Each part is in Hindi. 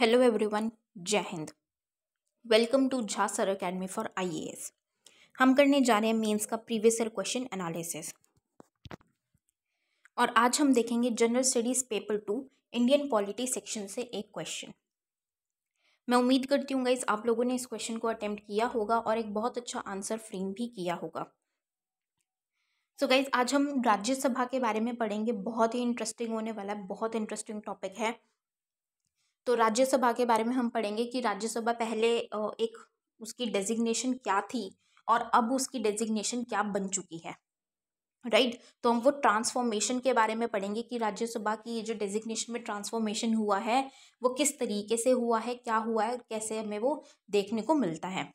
हेलो एवरीवन जय हिंद welcome to Jha sir academy for IAS हम करने जा रहे हैं मेंस का प्रीवियस ईयर क्वेश्चन एनालिसिस और आज हम देखेंगे general studies paper two Indian polity section से एक क्वेश्चन मैं उम्मीद करती हूँ गाइज आप लोगों ने इस क्वेश्चन को अटेम्प्ट किया होगा और एक बहुत अच्छा आंसर फ्रेम भी किया होगा सो so गाइज आज हम राज्यसभा के बारे में पढ़ेंगे बहुत ही इंटरेस्टिंग होने वाला है बहुत इंटरेस्टिंग टॉपिक है तो राज्यसभा के बारे में हम पढ़ेंगे कि राज्यसभा पहले एक उसकी डेजिग्नेशन क्या थी और अब उसकी डेजिग्नेशन क्या बन चुकी है राइट right? तो हम वो ट्रांसफॉर्मेशन के बारे में पढ़ेंगे कि राज्यसभा की जो डेजिग्नेशन में ट्रांसफॉर्मेशन हुआ है वो किस तरीके से हुआ है क्या हुआ है कैसे हमें वो देखने को मिलता है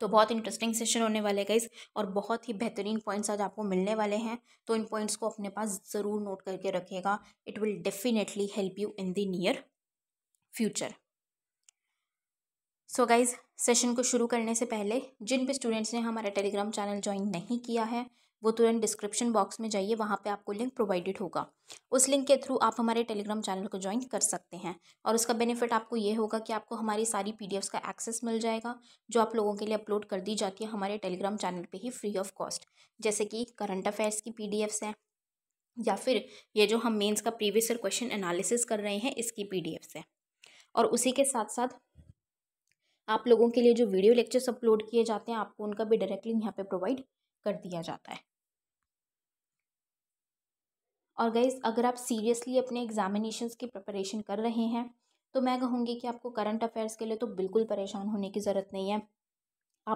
तो बहुत इंटरेस्टिंग सेशन होने वाले गाइस और बहुत ही बेहतरीन पॉइंट्स आज आपको मिलने वाले हैं तो इन पॉइंट्स को अपने पास ज़रूर नोट करके रखिएगा it will definitely help you in the near future so guys session को शुरू करने से पहले जिन भी स्टूडेंट्स ने हमारा टेलीग्राम चैनल ज्वाइन नहीं किया है वो तुरंत डिस्क्रिप्शन बॉक्स में जाइए वहाँ पे आपको लिंक प्रोवाइडेड होगा उस लिंक के थ्रू आप हमारे टेलीग्राम चैनल को ज्वाइन कर सकते हैं और उसका बेनिफिट आपको ये होगा कि आपको हमारी सारी पी का एक्सेस मिल जाएगा जो आप लोगों के लिए अपलोड कर दी जाती है हमारे टेलीग्राम चैनल पर ही फ्री ऑफ कॉस्ट जैसे कि करंट अफेयर्स की पी हैं या फिर ये जो हम मेन्स का प्रीवियस ईयर क्वेश्चन एनालिसिस कर रहे हैं इसकी पी डी है और उसी के साथ साथ आप लोगों के लिए जो वीडियो लेक्चर्स अपलोड किए जाते हैं आपको उनका भी डायरेक्टली यहाँ पे प्रोवाइड कर दिया जाता है और गाइज अगर आप सीरियसली अपने एग्जामिनेशन की प्रिपरेशन कर रहे हैं तो मैं कहूँगी कि आपको करंट अफेयर्स के लिए तो बिल्कुल परेशान होने की ज़रूरत नहीं है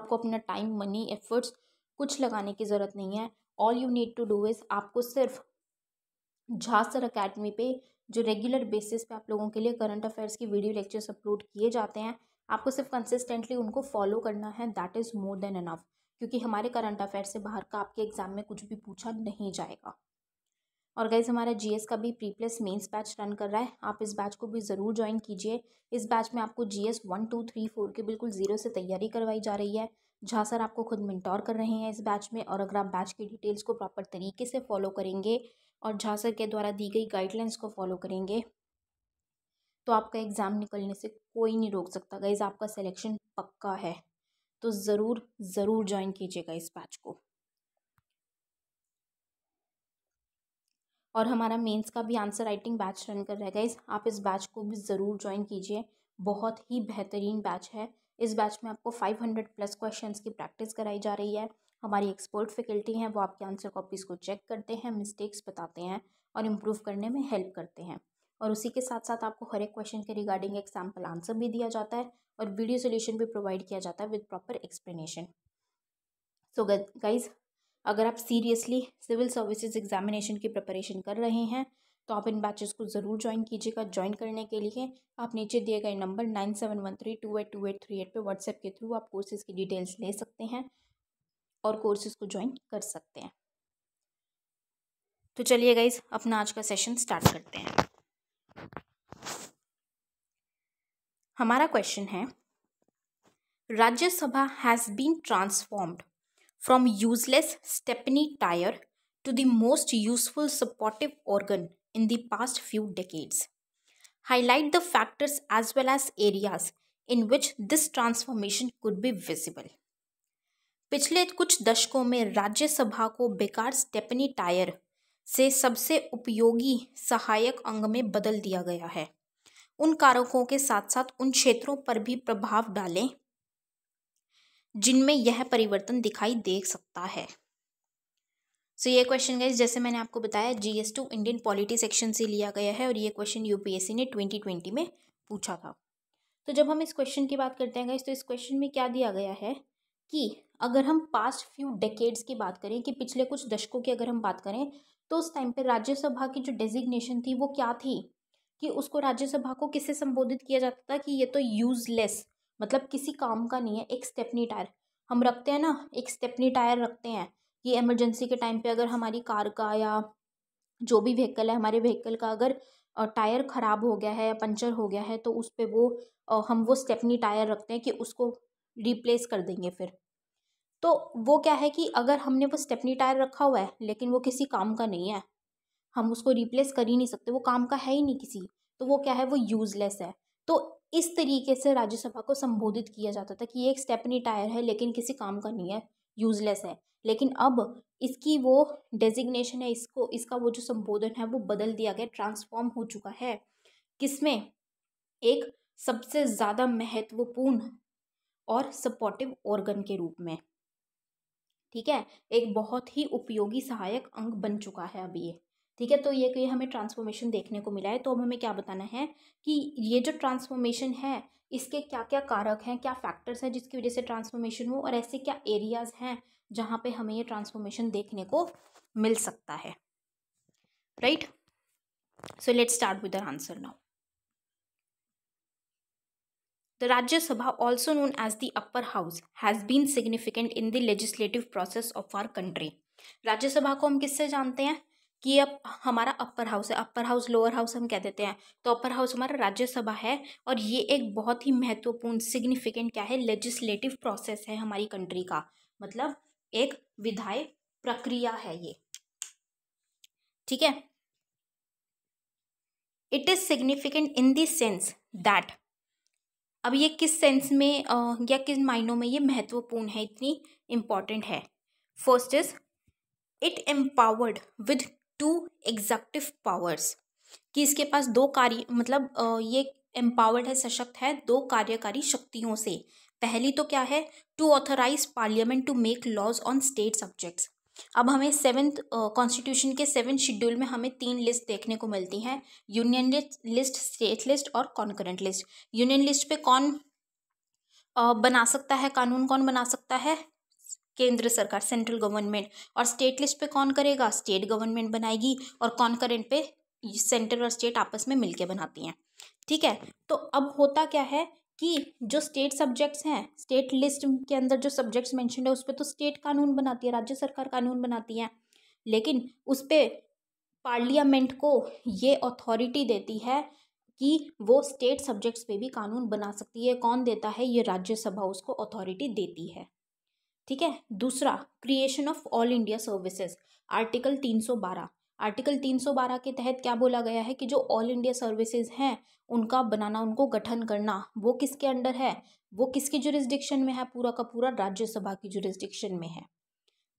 आपको अपना टाइम मनी एफर्ट्स कुछ लगाने की ज़रूरत नहीं है all you need to do is आपको सिर्फ झासर अकेडमी पे जो रेगुलर बेसिस पे आप लोगों के लिए करंट अफेयर्स की वीडियो लेक्चर्स अपलोड किए जाते हैं आपको सिर्फ कंसिस्टेंटली उनको फॉलो करना है that is more than enough क्योंकि हमारे करंट अफेयर से बाहर का आपके एग्जाम में कुछ भी पूछा नहीं जाएगा और गाइज हमारा जी का भी pre plus mains batch run कर रहा है आप इस बैच को भी ज़रूर ज्वाइन कीजिए इस बैच में आपको G S one two three four की बिल्कुल ज़ीरो से तैयारी करवाई जा रही है जहाँ सर आपको खुद मिनटोर कर रहे हैं इस बैच में और अगर आप बैच की डिटेल्स को प्रॉपर तरीके से फॉलो करेंगे और झांसा के द्वारा दी गई गाइडलाइंस को फॉलो करेंगे तो आपका एग्ज़ाम निकलने से कोई नहीं रोक सकता गाइज आपका सिलेक्शन पक्का है तो ज़रूर ज़रूर ज्वाइन कीजिएगा इस बैच को और हमारा मेंस का भी आंसर राइटिंग बैच रन कर रहा है गाइज आप इस बैच को भी ज़रूर ज्वाइन कीजिए बहुत ही बेहतरीन बैच है इस बैच में आपको फाइव हंड्रेड प्लस क्वेश्चंस की प्रैक्टिस कराई जा रही है हमारी एक्सपर्ट फैकल्टी हैं वो आपके आंसर कॉपीज़ को चेक करते हैं मिस्टेक्स बताते हैं और इम्प्रूव करने में हेल्प करते हैं और उसी के साथ साथ आपको हर एक क्वेश्चन के रिगार्डिंग एक सैम्पल आंसर भी दिया जाता है और वीडियो सोल्यूशन भी प्रोवाइड किया जाता है with proper explanation so guys अगर आप सीरियसली सिविल सर्विसेज एग्जामिनेशन की प्रिपरेशन कर रहे हैं तो आप इन बैचेस को ज़रूर ज्वाइन कीजिएगा ज्वाइन करने के लिए आप नीचे दिए गए number nine seven one three two eight two eight three eight पर व्हाट्सएप के थ्रू आप कोर्सेज़ की डिटेल्स ले सकते हैं और कोर्सेज को ज्वाइन कर सकते हैं तो चलिए गाइज अपना आज का सेशन स्टार्ट करते हैं हमारा क्वेश्चन है Rajya Sabha has been transformed from useless stepney tyre to the most useful supportive organ in the past few decades highlight the factors as well as areas in which this transformation could be visible पिछले कुछ दशकों में राज्यसभा को बेकार स्टेपनी टायर से सबसे उपयोगी सहायक अंग में बदल दिया गया है उन कारकों के साथ साथ उन क्षेत्रों पर भी प्रभाव डालें जिनमें यह परिवर्तन दिखाई दे सकता है सो so, ये क्वेश्चन गए जैसे मैंने आपको बताया G S two Indian polity section से लिया गया है और ये क्वेश्चन यूपीएससी ने ट्वेंटी ट्वेंटी में पूछा था तो जब हम इस क्वेश्चन की बात करते हैं गए तो इस क्वेश्चन में क्या दिया गया है कि अगर हम पास्ट फ्यू डेकेड्स की बात करें कि पिछले कुछ दशकों की अगर हम बात करें तो उस टाइम पे राज्यसभा की जो डेजिग्नेशन थी वो क्या थी कि उसको राज्यसभा को किससे संबोधित किया जाता था कि ये तो यूजलेस मतलब किसी काम का नहीं है एक स्टेपनी टायर हम रखते हैं ना एक स्टेपनी टायर रखते हैं कि इमरजेंसी के टाइम पे अगर हमारी कार का या जो भी व्हीकल है हमारे व्हीकल का अगर टायर ख़राब हो गया है या पंचर हो गया है तो उस पर वो हम वो स्टेपनी टायर रखते हैं कि उसको रिप्लेस कर देंगे फिर तो वो क्या है कि अगर हमने वो स्टेपनी टायर रखा हुआ है लेकिन वो किसी काम का नहीं है हम उसको रिप्लेस कर ही नहीं सकते वो काम का है ही नहीं किसी तो वो क्या है वो यूज़लेस है तो इस तरीके से राज्यसभा को संबोधित किया जाता था कि ये एक स्टेपनी टायर है लेकिन किसी काम का नहीं है यूज़लेस है लेकिन अब इसकी वो डेजिग्नेशन है इसको इसका वो जो संबोधन है वो बदल दिया गया ट्रांसफॉर्म हो चुका है किसमें एक सबसे ज़्यादा महत्वपूर्ण और सपोर्टिव ऑर्गन के रूप में ठीक है एक बहुत ही उपयोगी सहायक अंग बन चुका है अभी ये ठीक है तो ये कि हमें ट्रांसफॉर्मेशन देखने को मिला है तो अब हमें क्या बताना है कि ये जो ट्रांसफॉर्मेशन है इसके क्या क्या कारक हैं क्या फैक्टर्स हैं जिसकी वजह से ट्रांसफॉर्मेशन हो और ऐसे क्या एरियाज़ हैं जहाँ पे हमें ये ट्रांसफॉर्मेशन देखने को मिल सकता है right so let start with answer now The Rajya Sabha, also known as the upper house, has been significant in the legislative process of our country. Rajya Sabha को हम किससे जानते हैं कि अब हमारा अपर हाउस है अपर हाउस लोअर हाउस हम कह देते हैं तो अपर हाउस हमारा राज्यसभा है और ये एक बहुत ही महत्वपूर्ण सिग्निफिकेंट क्या है लेजिस्लेटिव प्रोसेस है हमारी कंट्री का मतलब एक विधाय प्रक्रिया है ये ठीक है it is significant in the sense that अब ये किस सेंस में या किस मायनों में ये महत्वपूर्ण है इतनी इम्पॉर्टेंट है first is it empowered with two executive powers कि इसके पास दो कार्य मतलब ये एम्पावर्ड है सशक्त है दो कार्यकारी शक्तियों से पहली तो क्या है to authorize parliament to make laws on state subjects अब हमें सेवन्थ कॉन्स्टिट्यूशन के सेवन शेड्यूल में हमें तीन लिस्ट देखने को मिलती हैं यूनियन लिस्ट स्टेट लिस्ट और कॉन्करेंट लिस्ट यूनियन लिस्ट पे कौन uh, बना सकता है कानून कौन बना सकता है केंद्र सरकार सेंट्रल गवर्नमेंट और स्टेट लिस्ट पे कौन करेगा स्टेट गवर्नमेंट बनाएगी और कॉन्करेंट पे सेंटर और स्टेट आपस में मिलके बनाती हैं ठीक है तो अब होता क्या है कि जो स्टेट सब्जेक्ट्स हैं स्टेट लिस्ट के अंदर जो सब्जेक्ट्स मैंशन है उस पर तो स्टेट कानून बनाती है राज्य सरकार कानून बनाती है लेकिन उस पर पार्लियामेंट को ये अथॉरिटी देती है कि वो स्टेट सब्जेक्ट्स पे भी कानून बना सकती है कौन देता है ये राज्यसभा उसको अथॉरिटी देती है ठीक है दूसरा creation of all India services article तीन सौ बारह आर्टिकल 312 के तहत क्या बोला गया है कि जो ऑल इंडिया सर्विसेज हैं उनका बनाना उनको गठन करना वो किसके अंडर है वो किसकी जुरिस्डिक्शन में है पूरा का पूरा राज्यसभा की जुरिस्डिक्शन में है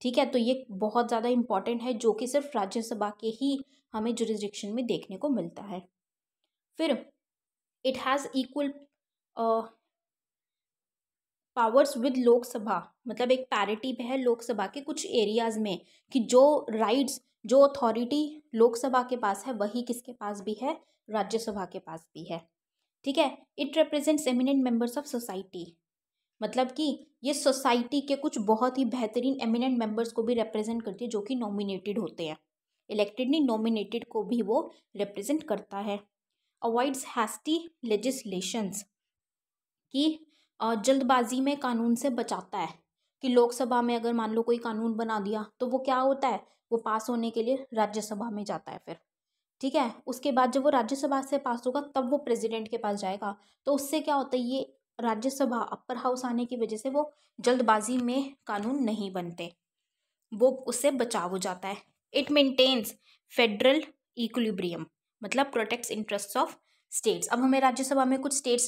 ठीक है तो ये बहुत ज़्यादा इंपॉर्टेंट है जो कि सिर्फ राज्यसभा के ही हमें जुरिस्डिक्शन में देखने को मिलता है फिर it has equal powers with Lok Sabha मतलब एक पैरिटी है लोकसभा के कुछ एरियाज़ में कि जो राइट्स जो अथॉरिटी लोकसभा के पास है वही किसके पास भी है राज्यसभा के पास भी है ठीक है it represents eminent members of society मतलब कि ये सोसाइटी के कुछ बहुत ही बेहतरीन एमिनेंट मेंबर्स को भी रिप्रेजेंट करती है जो कि नॉमिनेटेड होते हैं इलेक्टेड नहीं नॉमिनेटेड को भी वो रिप्रेजेंट करता है अवॉइड्स हैस्टी लेजिस्लेशंस कि जल्दबाजी में कानून से बचाता है कि लोकसभा में अगर मान लो कोई कानून बना दिया तो वो क्या होता है वो पास होने के लिए राज्यसभा में जाता है फिर ठीक है उसके बाद जब वो राज्यसभा से पास होगा तब वो प्रेसिडेंट के पास जाएगा तो उससे क्या होता है ये राज्यसभा अपर हाउस आने की वजह से वो जल्दबाजी में कानून नहीं बनते वो उससे बचाव हो जाता है इट मेंटेन्स फेडरल इक्विलिब्रियम मतलब प्रोटेक्ट्स इंटरेस्ट ऑफ स्टेट्स अब हमें राज्यसभा में कुछ स्टेट्स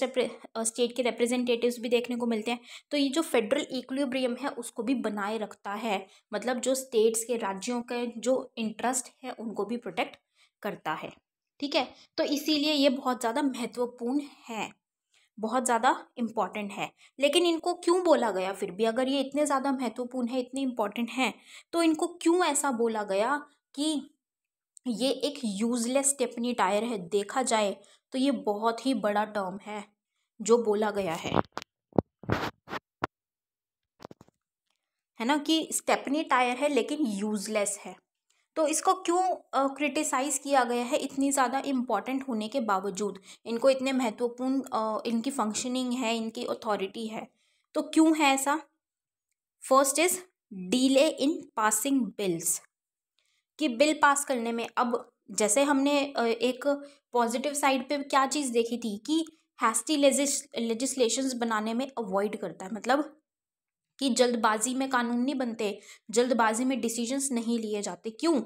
स्टेट के रिप्रेजेंटेटिव्स भी देखने को मिलते हैं तो ये जो फेडरल इक्विलिब्रियम है उसको भी बनाए रखता है मतलब जो स्टेट्स के राज्यों के जो इंटरेस्ट है उनको भी प्रोटेक्ट करता है ठीक है तो इसीलिए ये बहुत ज़्यादा महत्वपूर्ण है बहुत ज़्यादा इम्पॉर्टेंट है लेकिन इनको क्यों बोला गया फिर भी अगर ये इतने ज़्यादा महत्वपूर्ण है इतने इम्पॉर्टेंट हैं तो इनको क्यों ऐसा बोला गया कि ये एक यूज़लेस स्टेपनी टायर है देखा जाए तो ये बहुत ही बड़ा टर्म है जो बोला गया है है ना कि स्टेपनी टायर है लेकिन यूज़लेस है तो इसको क्यों क्रिटिसाइज़ किया गया है इतनी ज़्यादा इम्पॉर्टेंट होने के बावजूद इनको इतने महत्वपूर्ण इनकी फंक्शनिंग है इनकी अथॉरिटी है तो क्यों है ऐसा first is delay in passing bills कि बिल पास करने में अब जैसे हमने एक पॉजिटिव साइड पे क्या चीज़ देखी थी कि हैस्टी लेजिस्लेशन बनाने में अवॉइड करता है मतलब कि जल्दबाजी में कानून नहीं बनते जल्दबाजी में डिसीजंस नहीं लिए जाते क्यों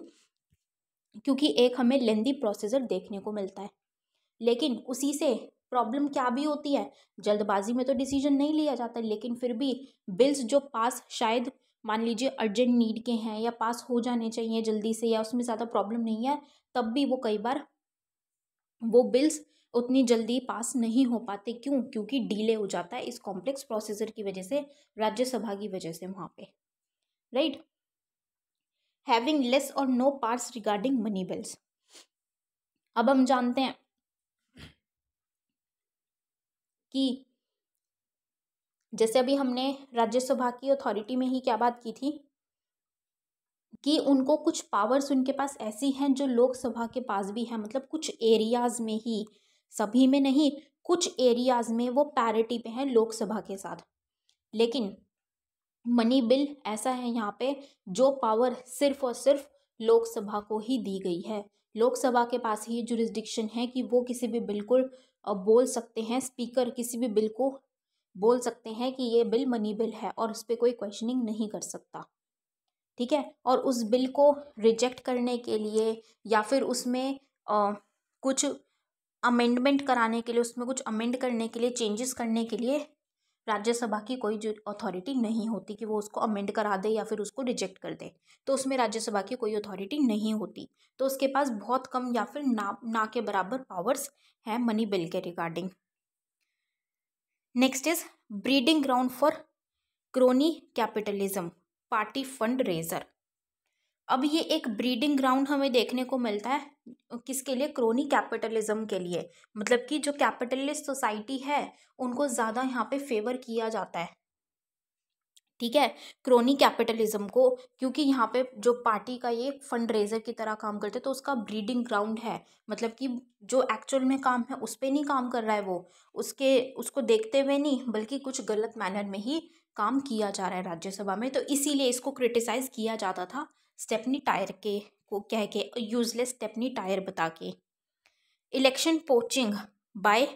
क्योंकि एक हमें लेंदी प्रोसीजर देखने को मिलता है लेकिन उसी से प्रॉब्लम क्या भी होती है जल्दबाजी में तो डिसीजन नहीं लिया जाता लेकिन फिर भी बिल्स जो पास शायद मान लीजिए अर्जेंट नीड के हैं या पास हो जाने चाहिए जल्दी से या उसमें ज़्यादा प्रॉब्लम नहीं है तब भी वो कई बार वो बिल्स उतनी जल्दी पास नहीं हो पाते क्यों क्योंकि डिले हो जाता है इस कॉम्प्लेक्स प्रोसीजर की वजह से राज्यसभा की वजह से वहाँ पे राइट हैविंग लेस और no parts regarding money bills अब हम जानते हैं कि जैसे अभी हमने राज्यसभा की अथॉरिटी में ही क्या बात की थी कि उनको कुछ पावर्स उनके पास ऐसी हैं जो लोकसभा के पास भी हैं मतलब कुछ एरियाज़ में ही सभी में नहीं कुछ एरियाज़ में वो पैरिटी पे हैं लोकसभा के साथ लेकिन मनी बिल ऐसा है यहाँ पे जो पावर सिर्फ और सिर्फ लोकसभा को ही दी गई है लोकसभा के पास ही जुरिस्डिक्शन है कि वो किसी भी बिल को बोल सकते हैं स्पीकर किसी भी बिल को बोल सकते हैं कि ये बिल मनी बिल है और उस पर कोई क्वेश्चनिंग नहीं कर सकता ठीक है और उस बिल को रिजेक्ट करने के लिए या फिर उसमें आ, कुछ अमेंडमेंट कराने के लिए उसमें कुछ अमेंड करने के लिए चेंजेस करने के लिए राज्यसभा की कोई जो अथॉरिटी नहीं होती कि वो उसको अमेंड करा दे या फिर उसको रिजेक्ट कर दे तो उसमें राज्यसभा की कोई अथॉरिटी नहीं होती तो उसके पास बहुत कम या फिर ना ना के बराबर पावर्स हैं मनी बिल के regarding next is breeding ground for crony capitalism party fund raiser अब ये एक ब्रीडिंग ग्राउंड हमें देखने को मिलता है किसके लिए क्रोनी कैपिटलिज्म के लिए मतलब कि जो कैपिटलिस्ट सोसाइटी है उनको ज़्यादा यहाँ पे फेवर किया जाता है ठीक है क्रोनी कैपिटलिज्म को क्योंकि यहाँ पे जो पार्टी का ये फंड रेजर की तरह काम करते तो उसका ब्रीडिंग ग्राउंड है मतलब कि जो एक्चुअल में काम है उस पर नहीं काम कर रहा है वो उसके उसको देखते हुए नहीं बल्कि कुछ गलत मैनर में ही काम किया जा रहा है राज्यसभा में तो इसीलिए इसको क्रिटिसाइज़ किया जाता था स्टेपनी टायर के को कह के यूजलेस स्टेपनी टायर बता के election poaching by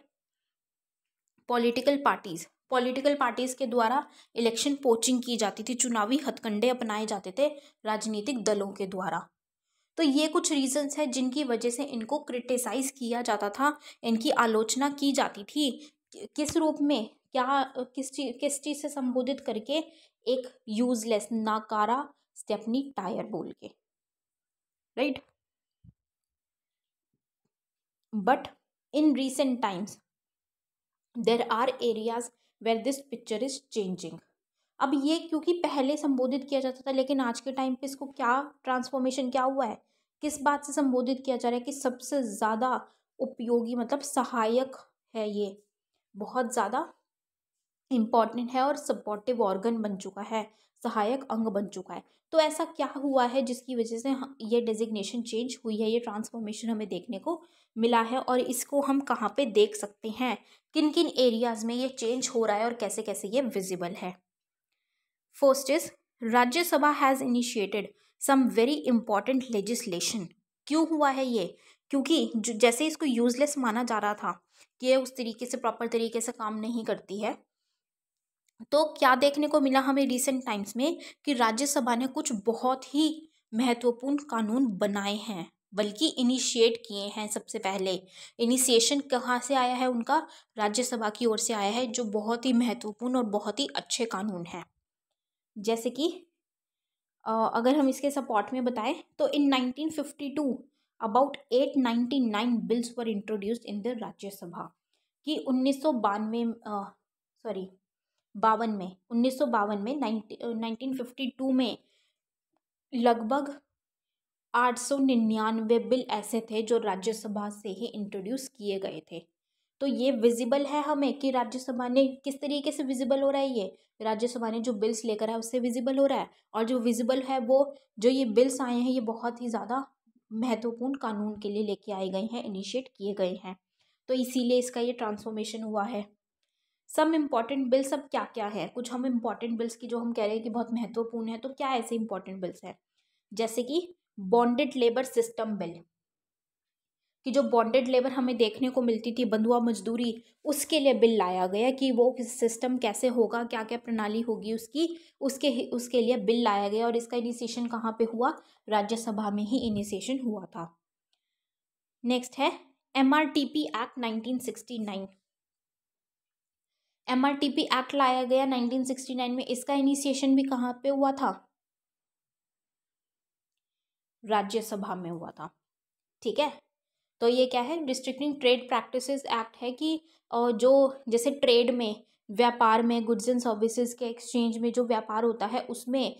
political parties political parties के द्वारा इलेक्शन पोचिंग की जाती थी चुनावी हथकंडे अपनाए जाते थे राजनीतिक दलों के द्वारा तो ये कुछ रीजंस हैं जिनकी वजह से इनको क्रिटिसाइज किया जाता था इनकी आलोचना की जाती थी किस रूप में क्या किस चीज किस चीज़ से संबोधित करके एक यूजलेस नाकारा स्टेपनी टायर बोल के right but in recent times there are areas where this picture is changing अब ये क्योंकि पहले संबोधित किया जाता था लेकिन आज के टाइम पे इसको क्या ट्रांसफॉर्मेशन क्या हुआ है किस बात से संबोधित किया जा रहा है कि सबसे ज़्यादा उपयोगी मतलब सहायक है ये बहुत ज़्यादा इम्पॉर्टेंट है और सपोर्टिव ऑर्गन बन चुका है सहायक अंग बन चुका है तो ऐसा क्या हुआ है जिसकी वजह से ये डेजिग्नेशन चेंज हुई है ये ट्रांसफॉर्मेशन हमें देखने को मिला है और इसको हम कहाँ पे देख सकते हैं किन किन एरियाज़ में ये चेंज हो रहा है और कैसे कैसे ये विजिबल है first is Rajya Sabha has initiated some very important legislation क्यों हुआ है ये क्योंकि जैसे इसको यूजलेस माना जा रहा था कि ये उस तरीके से प्रॉपर तरीके से काम नहीं करती है तो क्या देखने को मिला हमें रिसेंट टाइम्स में कि राज्यसभा ने कुछ बहुत ही महत्वपूर्ण कानून बनाए हैं बल्कि इनिशिएट किए हैं सबसे पहले इनिशिएशन कहाँ से आया है उनका राज्यसभा की ओर से आया है जो बहुत ही महत्वपूर्ण और बहुत ही अच्छे कानून हैं जैसे कि अगर हम इसके सपोर्ट में बताएं तो in 1952 about 899 bills were introduced in the Rajya Sabha कि उन्नीस सौ बानवे सॉरी बावन में उन्नीस सौ बावन में नाइनटीन फिफ्टी टू में लगभग आठ सौ निन्यानवे बिल ऐसे थे जो राज्यसभा से ही इंट्रोड्यूस किए गए थे तो ये विजिबल है हमें कि राज्यसभा ने किस तरीके से विजिबल हो रहा है ये राज्यसभा ने जो बिल्स लेकर है उससे विजिबल हो रहा है और जो विजिबल है वो जो ये बिल्स आए हैं ये बहुत ही ज़्यादा महत्वपूर्ण कानून के लिए लेके आए गए हैं इनिशिएट किए गए हैं तो इसीलिए इसका ये ट्रांसफॉर्मेशन हुआ है सम इम्पॉर्टेंट बिल्स अब क्या क्या है कुछ हम इम्पॉर्टेंट बिल्स की जो हम कह रहे हैं कि बहुत महत्वपूर्ण है तो क्या ऐसे इम्पॉर्टेंट बिल्स हैं जैसे कि बॉन्डेड लेबर सिस्टम बिल कि जो बॉन्डेड लेबर हमें देखने को मिलती थी बंधुआ मजदूरी उसके लिए बिल लाया गया कि वो सिस्टम कैसे होगा क्या क्या प्रणाली होगी उसकी उसके उसके लिए बिल लाया गया और इसका इनिशिएशन कहाँ पे हुआ राज्यसभा में ही इनिशिएशन हुआ था नेक्स्ट है M act nineteen sixty nine M R T P act लाया गया नाइनटीन सिक्सटी नाइन में इसका इनिशिएशन भी कहाँ पे हुआ था राज्यसभा में हुआ था ठीक है तो ये क्या है रिस्ट्रिक्टिंग ट्रेड प्रैक्टिसेस एक्ट है कि जो जैसे ट्रेड में व्यापार में गुड्स एंड सर्विसेज के एक्सचेंज में जो व्यापार होता है उसमें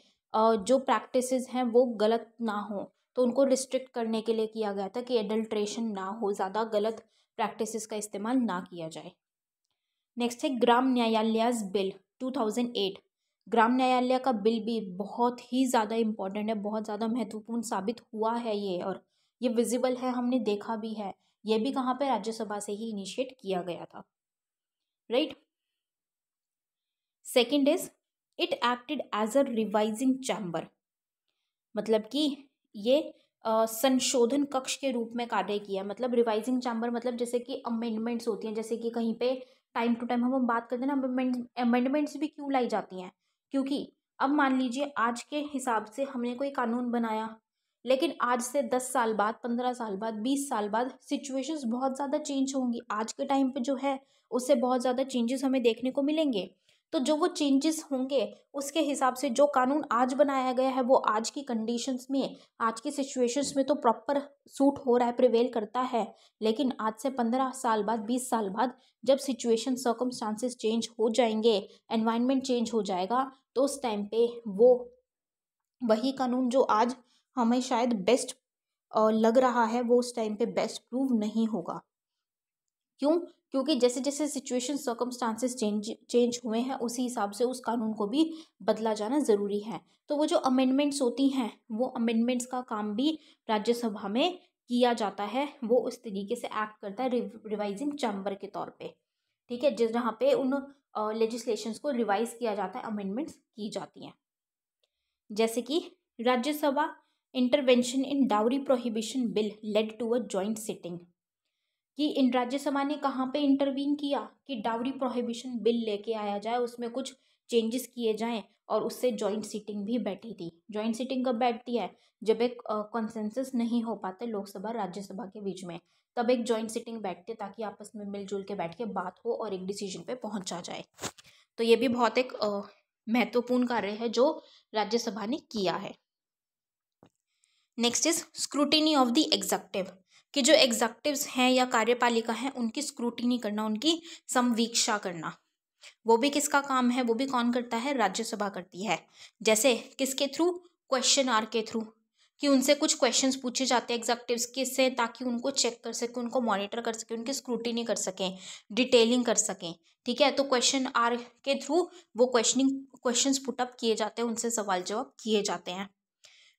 जो प्रैक्टिसेस हैं वो गलत ना हो तो उनको रिस्ट्रिक्ट करने के लिए किया गया था कि एडल्ट्रेशन ना हो ज़्यादा गलत प्रैक्टिसेस का इस्तेमाल ना किया जाए नेक्स्ट है ग्राम न्यायालय बिल 2008 ग्राम न्यायालय का बिल भी बहुत ही ज़्यादा इम्पॉर्टेंट है बहुत ज़्यादा महत्वपूर्ण साबित हुआ है ये और ये विजिबल है हमने देखा भी है ये भी कहाँ पे राज्यसभा से ही इनिशिएट किया गया था right second is it acted as a revising chamber मतलब कि ये संशोधन कक्ष के रूप में कार्य किया मतलब रिवाइजिंग चैम्बर मतलब जैसे कि अमेंडमेंट्स होती हैं जैसे कि कहीं पे टाइम टू टाइम हम बात करते हैं अमेंडमेंट अमेंडमेंट्स भी क्यों लाई जाती हैं क्योंकि अब मान लीजिए आज के हिसाब से हमने कोई कानून बनाया लेकिन आज से दस साल बाद पंद्रह साल बाद बीस साल बाद सिचुएशंस बहुत ज़्यादा चेंज होंगी आज के टाइम पे जो है उससे बहुत ज़्यादा चेंजेस हमें देखने को मिलेंगे तो जो वो चेंजेस होंगे उसके हिसाब से जो कानून आज बनाया गया है वो आज की कंडीशंस में आज की सिचुएशंस में तो प्रॉपर सूट हो रहा है प्रिवेल करता है लेकिन आज से पंद्रह साल बाद बीस साल बाद जब सिचुएशन सर्कम चेंज हो जाएंगे एनवायरमेंट चेंज हो जाएगा तो उस टाइम पे वो वही कानून जो आज हमें शायद बेस्ट लग रहा है वो उस टाइम पे बेस्ट प्रूव नहीं होगा क्यों क्योंकि जैसे जैसे सिचुएशन सर्कमस्टांसेस चेंज चेंज हुए हैं उसी हिसाब से उस कानून को भी बदला जाना ज़रूरी है तो वो जो अमेंडमेंट्स होती हैं वो अमेंडमेंट्स का काम भी राज्यसभा में किया जाता है वो उस तरीके से एक्ट करता है रिवाइजिंग चैम्बर के तौर पे ठीक है जिस जहाँ पे उन लेजिस्लेशंस को रिवाइज किया जाता है अमेंडमेंट्स की जाती हैं जैसे कि Rajya Sabha intervention in dowry prohibition bill led to a joint sitting कि इन राज्यसभा ने कहाँ पे इंटरवीन किया कि डावरी प्रोहिबिशन बिल लेके आया जाए उसमें कुछ चेंजेस किए जाएं और उससे जॉइंट सीटिंग भी बैठी थी जॉइंट सीटिंग कब बैठती है जब एक कंसेंसस नहीं हो पाते लोकसभा राज्यसभा के बीच में तब एक जॉइंट सीटिंग बैठती है ताकि आपस में मिलजुल के बैठ के बात हो और एक डिसीजन पे पहुंचा जाए तो ये भी बहुत एक महत्वपूर्ण कार्य है जो राज्यसभा ने किया है next is scrutiny of the executive कि जो एग्जेक्टिव्स हैं या कार्यपालिका हैं उनकी स्क्रूटिनी करना उनकी समवीक्षा करना वो भी किसका काम है वो भी कौन करता है राज्यसभा करती है जैसे किसके थ्रू क्वेश्चन आर के थ्रू कि उनसे कुछ क्वेश्चन पूछे जाते हैं एग्जेक्टिव्स के से ताकि उनको चेक कर सकें उनको मॉनिटर कर सकें उनकी स्क्रूटिनी कर सकें डिटेलिंग कर सकें ठीक है तो क्वेश्चन आर के थ्रू वो क्वेश्चनिंग क्वेश्चंस पुटअप किए जाते हैं उनसे सवाल जवाब किए जाते हैं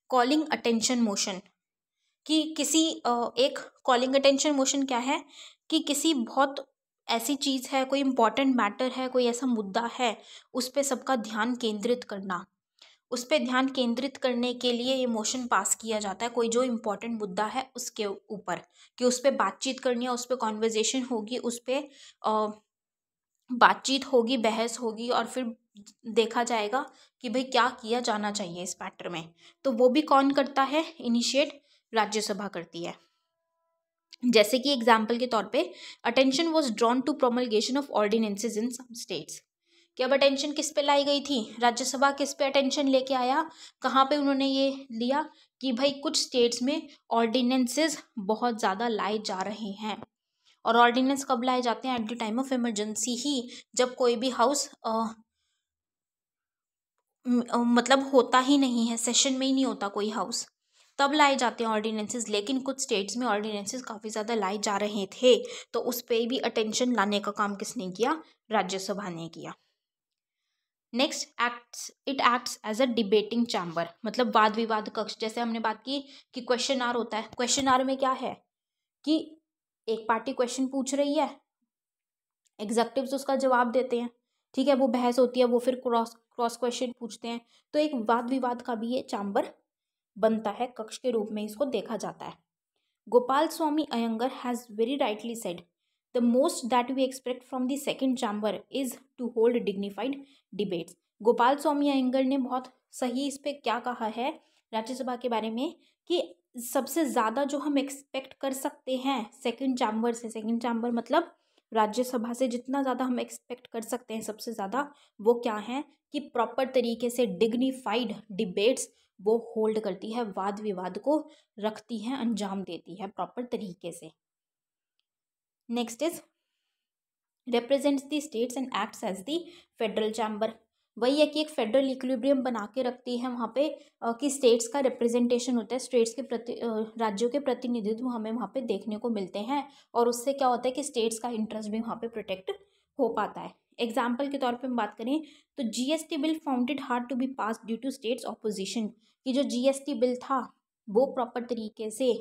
कॉलिंग अटेंशन मोशन कि किसी एक कॉलिंग अटेंशन मोशन क्या है कि किसी बहुत ऐसी चीज़ है कोई इम्पॉर्टेंट मैटर है कोई ऐसा मुद्दा है उस पर सबका ध्यान केंद्रित करना उस पर ध्यान केंद्रित करने के लिए ये मोशन पास किया जाता है कोई जो इम्पोर्टेंट मुद्दा है उसके ऊपर कि उस पर बातचीत करनी है उस पर कॉन्वर्जेशन होगी उस पर बातचीत होगी बहस होगी और फिर देखा जाएगा कि भाई क्या किया जाना चाहिए इस मैटर में तो वो भी कौन करता है इनिशिएट राज्यसभा करती है जैसे कि एग्जाम्पल के तौर पे attention was drawn to promulgation of ordinances in some states कि अब अटेंशन किस पे लाई गई थी राज्यसभा किस पे अटेंशन लेके आया कहाँ पे उन्होंने ये लिया कि भाई कुछ स्टेट्स में ऑर्डिनेंसेज बहुत ज़्यादा लाए जा रहे हैं और ऑर्डिनेंस कब लाए जाते हैं at the time of emergency ही जब कोई भी हाउस मतलब होता ही नहीं है सेशन में ही नहीं होता कोई हाउस तब लाए जाते हैं ऑर्डिनेंसेज लेकिन कुछ स्टेट्स में ऑर्डिनेंसेज काफ़ी ज़्यादा लाए जा रहे थे तो उस पर भी अटेंशन लाने का काम किसने किया राज्यसभा ने किया next acts it acts as a debating chamber मतलब वाद विवाद कक्ष जैसे हमने बात की कि क्वेश्चन आर होता है क्वेश्चन आर में क्या है कि एक पार्टी क्वेश्चन पूछ रही है एग्जेक्टिव उसका जवाब देते हैं ठीक है वो बहस होती है वो फिर क्रॉस क्रॉस क्वेश्चन पूछते हैं तो एक वाद विवाद का भी ये चैम्बर बनता है कक्ष के रूप में इसको देखा जाता है Gopalaswami Ayyangar has very rightly said the most that we expect from the second chamber is to hold dignified debates Gopalaswami Ayyangar ने बहुत सही इस पर क्या कहा है राज्यसभा के बारे में कि सबसे ज़्यादा जो हम एक्सपेक्ट कर सकते हैं सेकेंड चैम्बर से सेकेंड चैम्बर मतलब राज्यसभा से जितना ज़्यादा हम एक्सपेक्ट कर सकते हैं सबसे ज़्यादा वो क्या है कि प्रॉपर तरीके से डिग्निफाइड डिबेट्स वो होल्ड करती है वाद विवाद को रखती है अंजाम देती है प्रॉपर तरीके से next is represents the states and acts as the federal chamber वही है कि एक फेडरल इक्विब्रियम बना के रखती है वहाँ पे कि स्टेट्स का रिप्रेजेंटेशन होता है स्टेट्स के प्रति राज्यों के प्रतिनिधित्व हमें वहाँ पे देखने को मिलते हैं और उससे क्या होता है कि स्टेट्स का इंटरेस्ट भी वहाँ पे प्रोटेक्ट हो पाता है एग्जाम्पल के तौर पर हम बात करें तो G S T bill founded hard to be pass due to states opposition कि जो जी एस टी बिल था वो प्रॉपर तरीके से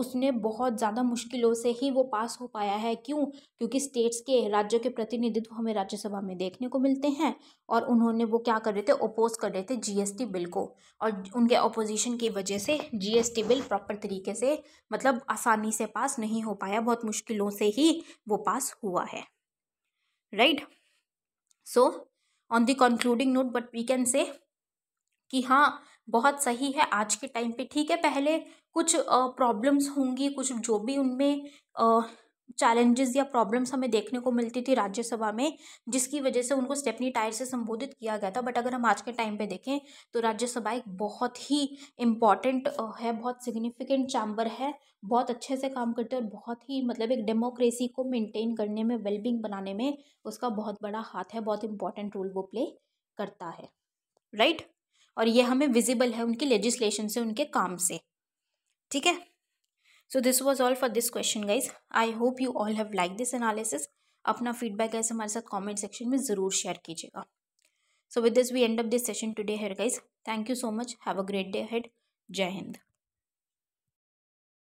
उसने बहुत ज़्यादा मुश्किलों से ही वो पास हो पाया है क्यों क्योंकि स्टेट्स के राज्यों के प्रतिनिधित्व हमें राज्यसभा में देखने को मिलते हैं और उन्होंने वो क्या कर रहे थे ओपोज कर रहे थे जीएसटी बिल को और उनके अपोजिशन की वजह से जीएसटी बिल प्रॉपर तरीके से मतलब आसानी से पास नहीं हो पाया बहुत मुश्किलों से ही वो पास हुआ है right so on the concluding note but we can say कि हाँ बहुत सही है आज के टाइम पे ठीक है पहले कुछ प्रॉब्लम्स होंगी कुछ जो भी उनमें चैलेंजेस या प्रॉब्लम्स हमें देखने को मिलती थी राज्यसभा में जिसकी वजह से उनको स्टेपनी टायर से संबोधित किया गया था बट अगर हम आज के टाइम पे देखें तो राज्यसभा एक बहुत ही इम्पॉर्टेंट है बहुत सिग्निफिकेंट चैम्बर है बहुत अच्छे से काम करते हैं और बहुत ही मतलब एक डेमोक्रेसी को मेनटेन करने में वेलबिंग बनाने में उसका बहुत बड़ा हाथ है बहुत इंपॉर्टेंट रोल वो प्ले करता है राइट right? और ये हमें विजिबल है उनके लेजिस्लेशन से उनके काम से ठीक है so this was all for this question guys I hope you all have like this analysis अपना फीडबैक ऐसे हमारे साथ कॉमेंट सेक्शन में ज़रूर शेयर कीजिएगा so with this we end of this session today here guys thank you so much have a great day ahead जय हिंद